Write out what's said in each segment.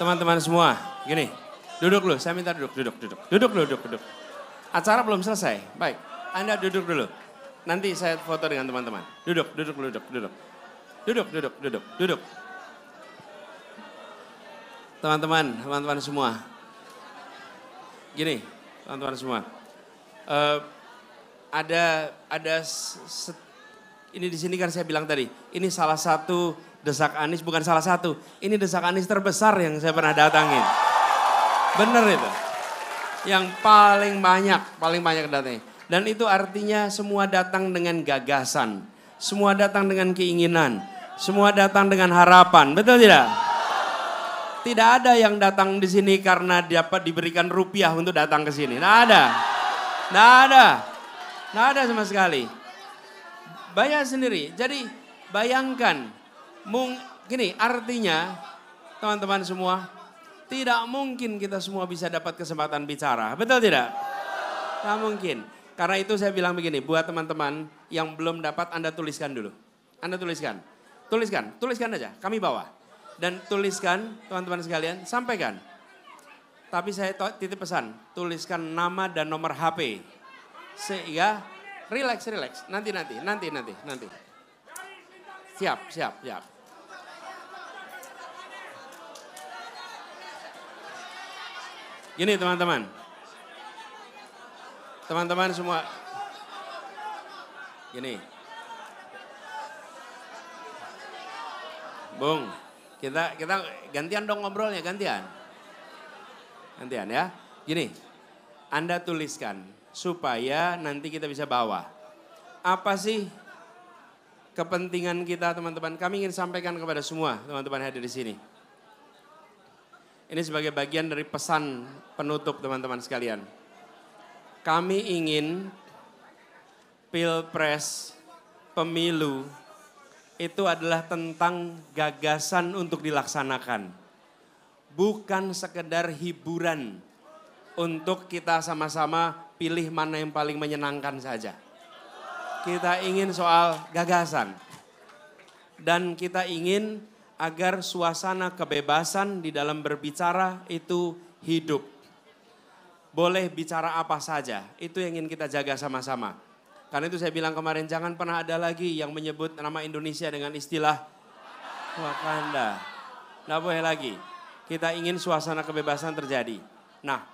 teman-teman semua. Gini, duduk dulu, saya minta duduk, duduk, duduk. Duduk dulu, duduk, duduk. Acara belum selesai, baik. Anda duduk dulu. Nanti saya foto dengan teman-teman. Duduk, duduk, duduk, duduk. Duduk, duduk, duduk, duduk. Teman-teman, teman-teman semua. Gini, teman-teman semua. Uh, ada, ada, ini di sini kan saya bilang tadi, ini salah satu Desak Anis bukan salah satu. Ini Desak Anis terbesar yang saya pernah datangin. Bener itu. Yang paling banyak, paling banyak datangnya. Dan itu artinya semua datang dengan gagasan. Semua datang dengan keinginan. Semua datang dengan harapan. Betul tidak? Tidak ada yang datang di sini karena dapat diberikan rupiah untuk datang ke sini. Tidak ada. Tidak ada. Tidak ada sama sekali. Bayar sendiri. Jadi bayangkan Mung, gini, artinya teman-teman semua, tidak mungkin kita semua bisa dapat kesempatan bicara. Betul tidak? Tidak mungkin. Karena itu saya bilang begini, buat teman-teman yang belum dapat Anda tuliskan dulu. Anda tuliskan. Tuliskan, tuliskan aja, kami bawa. Dan tuliskan teman-teman sekalian, sampaikan. Tapi saya titip pesan, tuliskan nama dan nomor HP. Sehingga relax, relax. Nanti, nanti, nanti, nanti, nanti. Siap, siap, siap. Gini teman-teman. Teman-teman semua. Gini. Bung, kita kita gantian dong ngobrolnya, gantian. Gantian ya. Gini. Anda tuliskan supaya nanti kita bisa bawa. Apa sih kepentingan kita teman-teman. Kami ingin sampaikan kepada semua teman-teman hadir di sini. Ini sebagai bagian dari pesan penutup teman-teman sekalian. Kami ingin pilpres, pemilu itu adalah tentang gagasan untuk dilaksanakan. Bukan sekedar hiburan untuk kita sama-sama pilih mana yang paling menyenangkan saja. Kita ingin soal gagasan. Dan kita ingin agar suasana kebebasan di dalam berbicara itu hidup. Boleh bicara apa saja, itu yang ingin kita jaga sama-sama. Karena itu saya bilang kemarin jangan pernah ada lagi yang menyebut nama Indonesia dengan istilah Wakanda. Nah, boleh lagi. Kita ingin suasana kebebasan terjadi. Nah,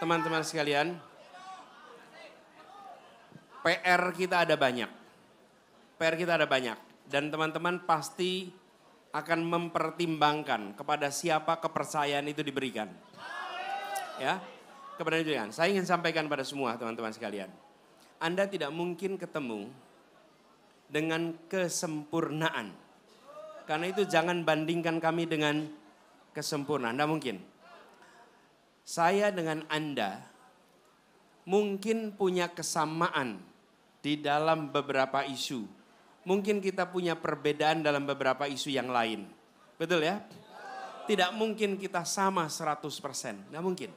teman-teman sekalian, PR kita ada banyak. PR kita ada banyak. Dan teman-teman pasti akan mempertimbangkan kepada siapa kepercayaan itu diberikan. Ya, kepada itu Saya ingin sampaikan pada semua teman-teman sekalian. Anda tidak mungkin ketemu dengan kesempurnaan. Karena itu jangan bandingkan kami dengan kesempurnaan. anda mungkin. Saya dengan Anda mungkin punya kesamaan di dalam beberapa isu. Mungkin kita punya perbedaan dalam beberapa isu yang lain. Betul ya? Tidak mungkin kita sama 100%, nggak mungkin.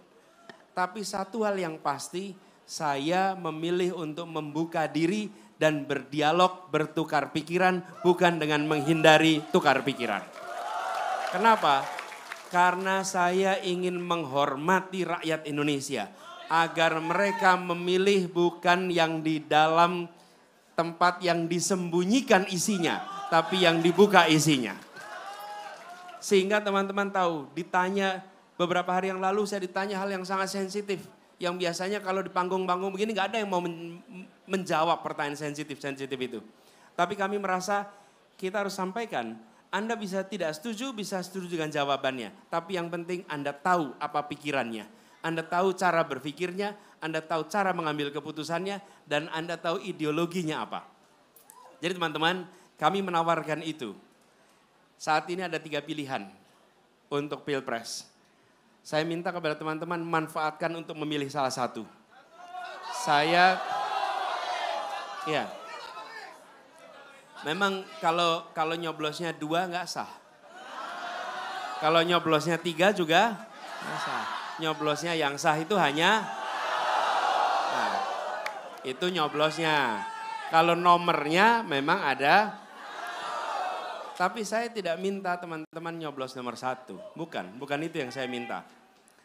Tapi satu hal yang pasti, saya memilih untuk membuka diri dan berdialog, bertukar pikiran, bukan dengan menghindari tukar pikiran. Kenapa? Karena saya ingin menghormati rakyat Indonesia agar mereka memilih bukan yang di dalam tempat yang disembunyikan isinya, tapi yang dibuka isinya. Sehingga teman-teman tahu, ditanya beberapa hari yang lalu saya ditanya hal yang sangat sensitif. Yang biasanya kalau di panggung-panggung begini gak ada yang mau menjawab pertanyaan sensitif-sensitif itu. Tapi kami merasa kita harus sampaikan. Anda bisa tidak setuju, bisa setuju dengan jawabannya. Tapi yang penting Anda tahu apa pikirannya anda tahu cara berpikirnya, Anda tahu cara mengambil keputusannya, dan Anda tahu ideologinya apa. Jadi teman-teman, kami menawarkan itu. Saat ini ada tiga pilihan untuk Pilpres. Saya minta kepada teman-teman manfaatkan untuk memilih salah satu. Saya, ya, memang kalau kalau nyoblosnya dua nggak sah. Kalau nyoblosnya tiga juga nggak sah nyoblosnya yang sah itu hanya nah, itu nyoblosnya. Kalau nomornya memang ada, tapi saya tidak minta teman-teman nyoblos nomor satu. Bukan, bukan itu yang saya minta.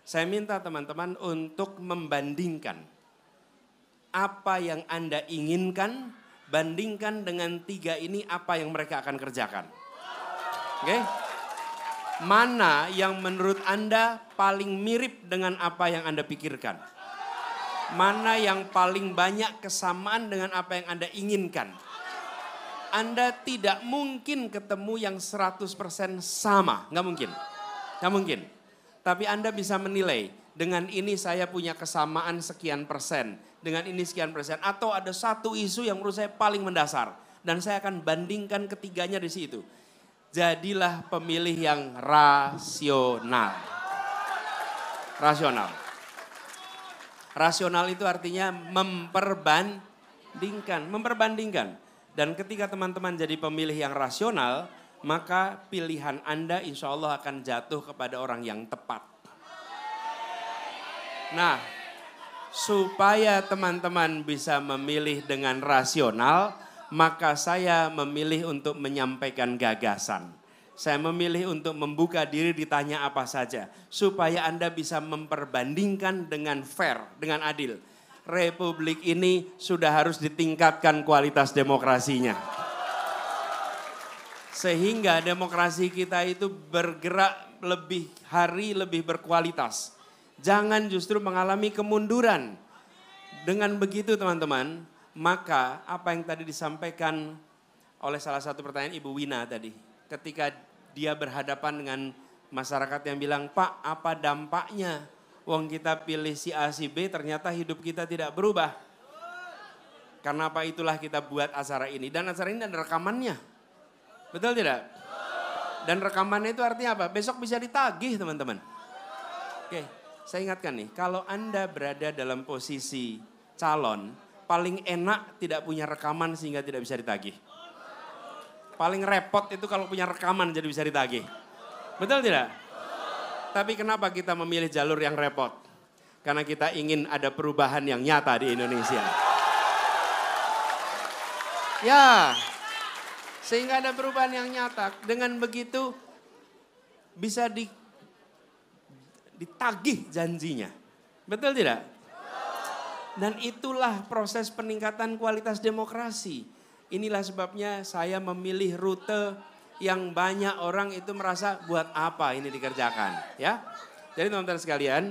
Saya minta teman-teman untuk membandingkan apa yang Anda inginkan, bandingkan dengan tiga ini apa yang mereka akan kerjakan. Oke? Okay? Mana yang menurut Anda paling mirip dengan apa yang Anda pikirkan? Mana yang paling banyak kesamaan dengan apa yang Anda inginkan? Anda tidak mungkin ketemu yang 100% sama, nggak mungkin. Nggak mungkin. Tapi Anda bisa menilai, dengan ini saya punya kesamaan sekian persen, dengan ini sekian persen. Atau ada satu isu yang menurut saya paling mendasar. Dan saya akan bandingkan ketiganya di situ jadilah pemilih yang rasional. Rasional. Rasional itu artinya memperbandingkan, memperbandingkan. Dan ketika teman-teman jadi pemilih yang rasional, maka pilihan Anda insya Allah akan jatuh kepada orang yang tepat. Nah, supaya teman-teman bisa memilih dengan rasional, maka saya memilih untuk menyampaikan gagasan. Saya memilih untuk membuka diri ditanya apa saja. Supaya Anda bisa memperbandingkan dengan fair, dengan adil. Republik ini sudah harus ditingkatkan kualitas demokrasinya. Sehingga demokrasi kita itu bergerak lebih hari lebih berkualitas. Jangan justru mengalami kemunduran. Dengan begitu teman-teman, maka apa yang tadi disampaikan oleh salah satu pertanyaan Ibu Wina tadi. Ketika dia berhadapan dengan masyarakat yang bilang, Pak apa dampaknya? uang kita pilih si A, si B, ternyata hidup kita tidak berubah. Karena apa itulah kita buat acara ini. Dan acara ini ada rekamannya. Betul tidak? Dan rekamannya itu artinya apa? Besok bisa ditagih teman-teman. Oke, saya ingatkan nih. Kalau Anda berada dalam posisi calon, paling enak tidak punya rekaman sehingga tidak bisa ditagih. Paling repot itu kalau punya rekaman jadi bisa ditagih. Betul tidak? Tapi kenapa kita memilih jalur yang repot? Karena kita ingin ada perubahan yang nyata di Indonesia. Ya, sehingga ada perubahan yang nyata. Dengan begitu bisa di, ditagih janjinya. Betul tidak? Dan itulah proses peningkatan kualitas demokrasi. Inilah sebabnya saya memilih rute yang banyak orang itu merasa buat apa ini dikerjakan, ya. Jadi teman-teman sekalian,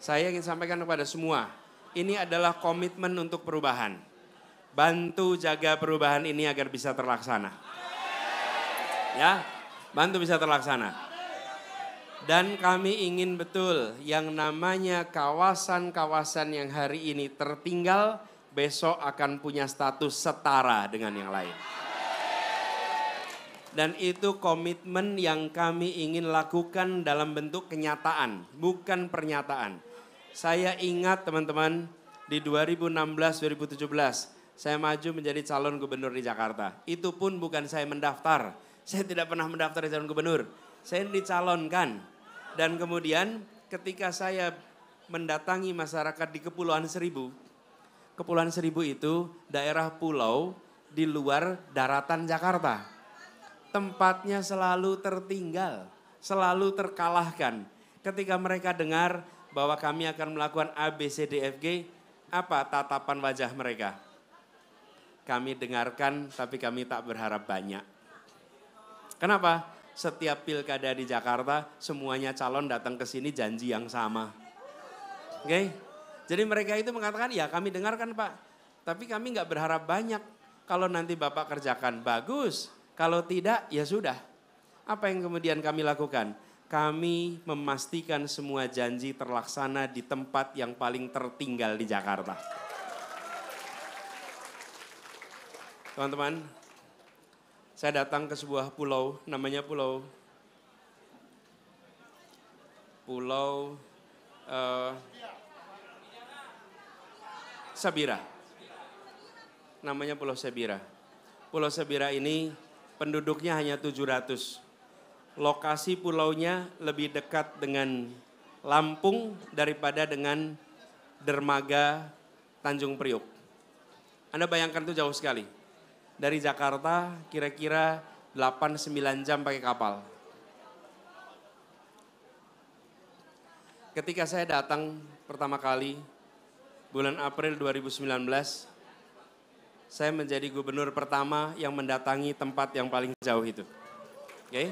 saya ingin sampaikan kepada semua, ini adalah komitmen untuk perubahan. Bantu jaga perubahan ini agar bisa terlaksana. Ya, bantu bisa terlaksana. Dan kami ingin betul yang namanya kawasan-kawasan yang hari ini tertinggal besok akan punya status setara dengan yang lain. Dan itu komitmen yang kami ingin lakukan dalam bentuk kenyataan, bukan pernyataan. Saya ingat teman-teman di 2016-2017 saya maju menjadi calon gubernur di Jakarta. Itu pun bukan saya mendaftar. Saya tidak pernah mendaftar di calon gubernur saya dicalonkan. Dan kemudian ketika saya mendatangi masyarakat di Kepulauan Seribu, Kepulauan Seribu itu daerah pulau di luar daratan Jakarta. Tempatnya selalu tertinggal, selalu terkalahkan. Ketika mereka dengar bahwa kami akan melakukan ABCDFG, apa tatapan wajah mereka? Kami dengarkan tapi kami tak berharap banyak. Kenapa? setiap pilkada di Jakarta semuanya calon datang ke sini janji yang sama. Oke? Okay? Jadi mereka itu mengatakan, ya kami dengarkan Pak, tapi kami nggak berharap banyak. Kalau nanti Bapak kerjakan, bagus. Kalau tidak, ya sudah. Apa yang kemudian kami lakukan? Kami memastikan semua janji terlaksana di tempat yang paling tertinggal di Jakarta. Teman-teman, saya datang ke sebuah pulau, namanya pulau Pulau uh, Sabira. Namanya Pulau Sabira. Pulau Sabira ini penduduknya hanya 700. Lokasi pulaunya lebih dekat dengan Lampung daripada dengan dermaga Tanjung Priok. Anda bayangkan itu jauh sekali dari Jakarta kira-kira 8-9 jam pakai kapal. Ketika saya datang pertama kali bulan April 2019, saya menjadi gubernur pertama yang mendatangi tempat yang paling jauh itu. Oke. Okay?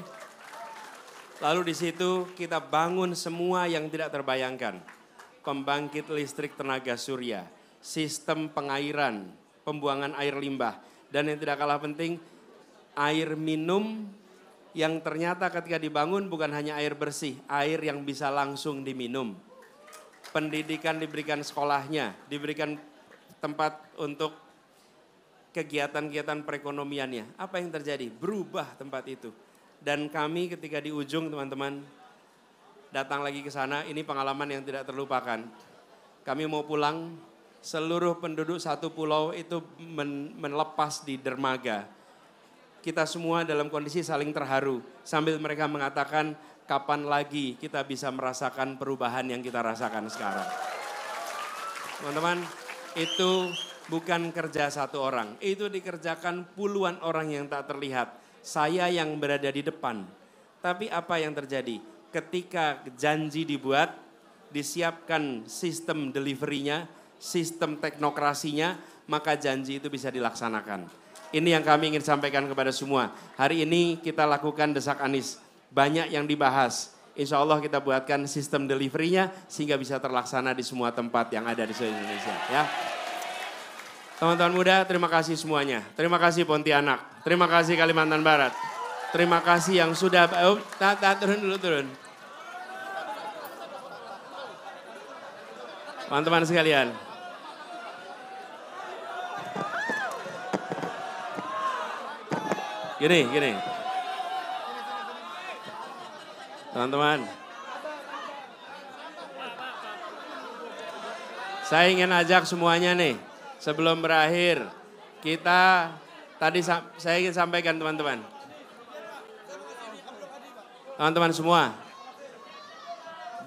Lalu di situ kita bangun semua yang tidak terbayangkan. Pembangkit listrik tenaga surya, sistem pengairan, pembuangan air limbah, dan yang tidak kalah penting, air minum yang ternyata ketika dibangun bukan hanya air bersih, air yang bisa langsung diminum. Pendidikan diberikan sekolahnya, diberikan tempat untuk kegiatan-kegiatan perekonomiannya. Apa yang terjadi? Berubah tempat itu. Dan kami ketika di ujung teman-teman datang lagi ke sana, ini pengalaman yang tidak terlupakan. Kami mau pulang, seluruh penduduk satu pulau itu men melepas di dermaga. Kita semua dalam kondisi saling terharu sambil mereka mengatakan kapan lagi kita bisa merasakan perubahan yang kita rasakan sekarang. Teman-teman, itu bukan kerja satu orang. Itu dikerjakan puluhan orang yang tak terlihat. Saya yang berada di depan. Tapi apa yang terjadi? Ketika janji dibuat, disiapkan sistem deliverynya, sistem teknokrasinya, maka janji itu bisa dilaksanakan. Ini yang kami ingin sampaikan kepada semua. Hari ini kita lakukan desak Anies. Banyak yang dibahas. Insya Allah kita buatkan sistem deliverynya sehingga bisa terlaksana di semua tempat yang ada di seluruh Indonesia. Ya. Teman-teman muda, terima kasih semuanya. Terima kasih Pontianak. Terima kasih Kalimantan Barat. Terima kasih yang sudah... Oh, ta, ta, turun dulu, turun. Teman-teman sekalian, Gini, gini. Teman-teman. Saya ingin ajak semuanya nih. Sebelum berakhir, kita tadi saya ingin sampaikan teman-teman. Teman-teman semua,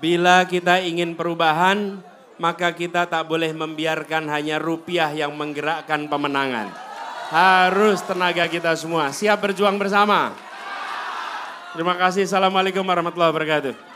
bila kita ingin perubahan, maka kita tak boleh membiarkan hanya rupiah yang menggerakkan pemenangan. Harus tenaga kita semua. Siap berjuang bersama. Terima kasih. Assalamualaikum warahmatullahi wabarakatuh.